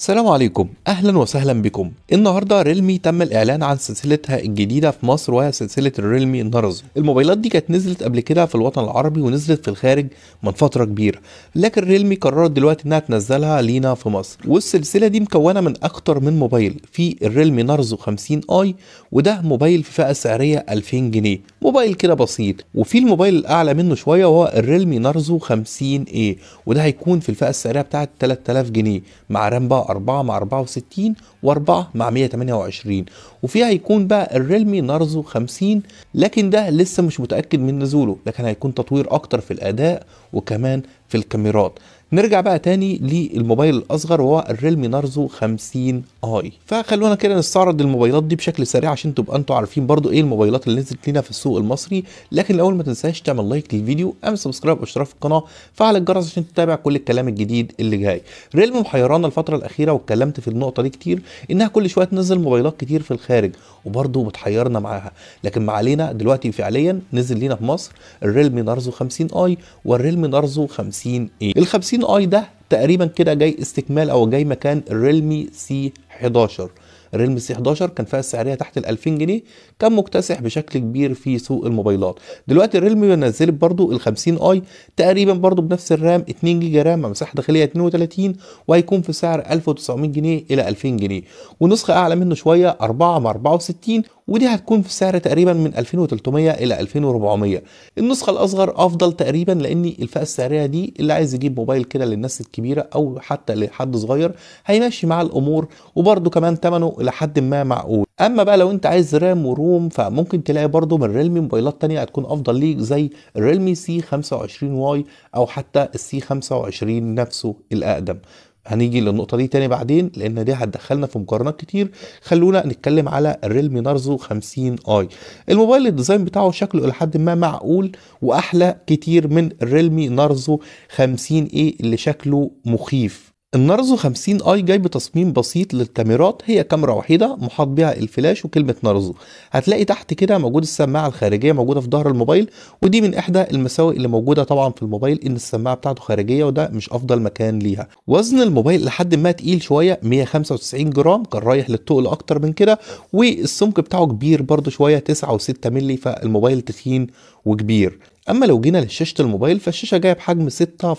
السلام عليكم اهلا وسهلا بكم النهارده ريلمي تم الاعلان عن سلسلتها الجديده في مصر وهي سلسله الريلمي نارزو الموبايلات دي كانت نزلت قبل كده في الوطن العربي ونزلت في الخارج من فتره كبيره لكن ريلمي قررت دلوقتي انها تنزلها لينا في مصر والسلسله دي مكونه من اكتر من موبايل في الريلمي نارزو 50 اي وده موبايل في فئه سعريه 2000 جنيه موبايل كده بسيط وفي الموبايل الاعلى منه شويه وهو الريلمي نارزو 50 اي وده هيكون في الفئه السعريه بتاعه 3000 جنيه مع رامبا 4 مع 64 و4 مع 128 وفيها هيكون بقى الريلمي نارزو 50 لكن ده لسه مش متأكد من نزوله لكن هيكون تطوير أكتر في الأداء وكمان في الكاميرات نرجع بقى تاني للموبايل الاصغر وهو الريلمي نارزو 50 اي فخلونا كده نستعرض الموبايلات دي بشكل سريع عشان تبقى انتوا عارفين برضو ايه الموبايلات اللي نزلت لنا في السوق المصري لكن الاول ما تنساش تعمل لايك للفيديو اعمل سبسكرايب واشتراك في القناه فعل الجرس عشان تتابع كل الكلام الجديد اللي جاي ريلمي محيرانا الفتره الاخيره واتكلمت في النقطه دي كتير انها كل شويه تنزل موبايلات كتير في الخارج وبرضو بتحيرنا معاها لكن ما علينا دلوقتي فعليا نزل لنا في مصر الريلمي نارزو 50 اي والريلمي نارزو 50 اي ال 50 13 اي ده تقريبا كده جاي استكمال او جاي مكان الريلمي سي 11 الريلمي سي 11 كان فيها سعرية تحت ال 2000 جنيه كان مكتسح بشكل كبير في سوق الموبايلات دلوقتي الريلمي نزلت برضو ال 50 اي تقريبا برضو بنفس الرام 2 جيجا رام مع مساحه داخليه 32 وهيكون في سعر 1900 جنيه الى 2000 جنيه ونسخه اعلى منه شويه 4 مع 64 ودي هتكون في سعر تقريبا من 2300 الى 2400 النسخه الاصغر افضل تقريبا لان الفئه السعريه دي اللي عايز يجيب موبايل كده للناس الكبيره او حتى لحد صغير هيمشي مع الامور وبرده كمان ثمنه الى حد ما معقول اما بقى لو انت عايز رام وروم فممكن تلاقي برده من ريلمي موبايلات تانية هتكون افضل ليك زي ريلمي سي 25 واي او حتى السي 25 نفسه الاقدم هنيجي للنقطه دي تاني بعدين لان دي هتدخلنا في مقارنات كتير خلونا نتكلم على الريلمي نارزو 50 اي الموبايل الديزاين بتاعه شكله الى حد ما معقول واحلى كتير من الريلمي نارزو 50 اي اللي شكله مخيف النارزو 50 اي جاي بتصميم بسيط للكاميرات هي كاميرا وحيده محاط بها الفلاش وكلمه نارزو هتلاقي تحت كده موجود السماعه الخارجيه موجوده في ظهر الموبايل ودي من احدى المساوئ اللي موجوده طبعا في الموبايل ان السماعه بتاعته خارجيه وده مش افضل مكان ليها وزن الموبايل لحد ما تقيل شويه 195 جرام كان رايح للتقل اكتر من كده والسمك بتاعه كبير برده شويه 9 و6 مللي فالموبايل تخين وكبير اما لو جينا لشاشه الموبايل فالشاشه جايه بحجم 6.5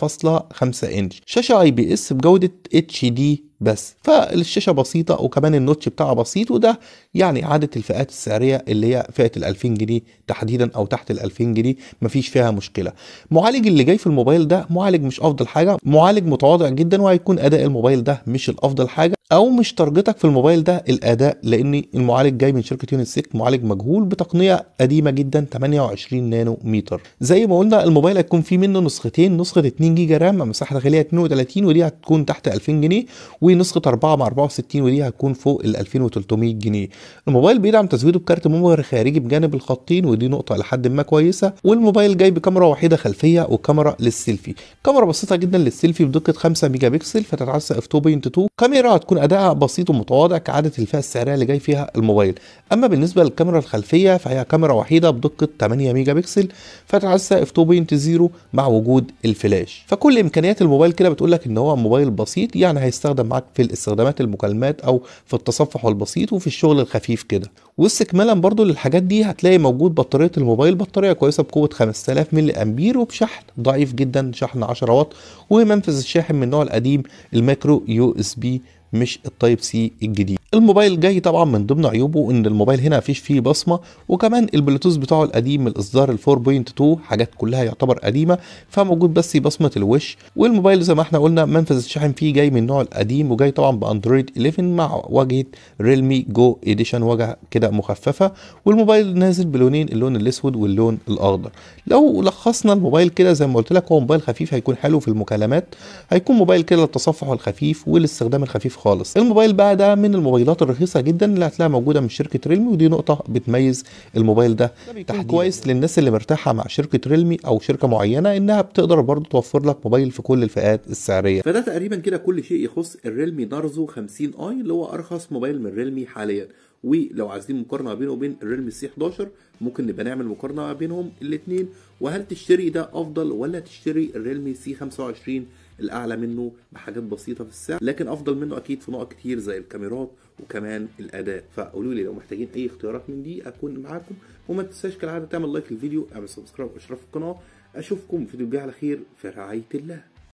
انش شاشه اي بي اس بجوده اتش دي بس فالشاشه بسيطه وكمان النوتش بتاعها بسيط وده يعني عاده الفئات السعريه اللي هي فئه ال 2000 جنيه تحديدا او تحت ال 2000 جنيه مفيش فيها مشكله معالج اللي جاي في الموبايل ده معالج مش افضل حاجه معالج متواضع جدا وهيكون اداء الموبايل ده مش الافضل حاجه او مش تارجتك في الموبايل ده الاداء لان المعالج جاي من شركه يونت 6 معالج مجهول بتقنيه قديمه جدا 28 نانو متر زي ما قلنا الموبايل هيكون فيه منه نسختين نسخه 2 جيجا رام مساحه داخليه 32 ودي هتكون تحت 2000 جنيه ونسخه 4 مع 64 ودي هتكون فوق ال 2300 جنيه الموبايل بيدعم تزويده بكارت ميموري خارجي بجانب الخطين ودي نقطه لحد ما كويسه والموبايل جاي بكاميرا وحيده خلفيه وكاميرا للسيلفي كاميرا بسيطه جدا للسيلفي بدقه 5 ميجا بكسل فتتعسى اف 2.2 كاميرا هتكون ادائها بسيط ومتواضع كعاده الفئه السعريه اللي جاي فيها الموبايل اما بالنسبه للكاميرا الخلفيه فهي كاميرا وحيده بدقه 8 ميجا بكسل فتتعسى اف 2.0 مع وجود الفلاش فكل امكانيات الموبايل كده بتقول لك ان هو موبايل بسيط يعني هيستخدم معاك بتاعك في الاستخدامات المكالمات او في التصفح البسيط وفي الشغل الخفيف كده واستكمالا برضو للحاجات دي هتلاقي موجود بطاريه الموبايل بطاريه كويسه بقوه 5000 ملي امبير وبشحن ضعيف جدا شحن 10 واط ومنفذ الشاحن من النوع القديم المايكرو يو اس بي مش التايب سي الجديد الموبايل جاي طبعا من ضمن عيوبه ان الموبايل هنا مفيش فيه بصمه وكمان البلوتوث بتاعه القديم من الاصدار ال 4.2 حاجات كلها يعتبر قديمه فموجود بس بصمه الوش والموبايل زي ما احنا قلنا منفذ الشحن فيه جاي من النوع القديم وجاي طبعا باندرويد 11 مع واجهه ريلمي جو اديشن واجهه كده مخففه والموبايل نازل بلونين اللون الاسود واللون الاخضر لو لخصنا الموبايل كده زي ما قلت لك هو موبايل خفيف هيكون حلو في المكالمات هيكون موبايل كده للتصفح الخفيف والاستخدام الخفيف خالص الموبايل بقى ده من الموبايل الموبايلات الرخيصه جدا اللي هتلاقيها موجوده من شركه ريلمي ودي نقطه بتميز الموبايل ده تحديدا كويس يعني. للناس اللي مرتاحه مع شركه ريلمي او شركه معينه انها بتقدر برضه توفر لك موبايل في كل الفئات السعريه فده تقريبا كده كل شيء يخص الريلمي نارزو 50 اي اللي هو ارخص موبايل من ريلمي حاليا ولو عايزين مقارنه بينه وبين الريلمي سي 11 ممكن نبقى نعمل مقارنه بينهم الاثنين وهل تشتري ده افضل ولا تشتري الريلمي سي 25 الاعلى منه بحاجات بسيطه في السعر لكن افضل منه اكيد في نقط كتير زي الكاميرات وكمان الاداء فقولوا لي لو محتاجين اي اختيارات من دي اكون معاكم وما تنساش كالعاده تعمل لايك للفيديو اعمل سبسكرايب واشتراك في القناه اشوفكم في فيديو جاي على خير في رعايه الله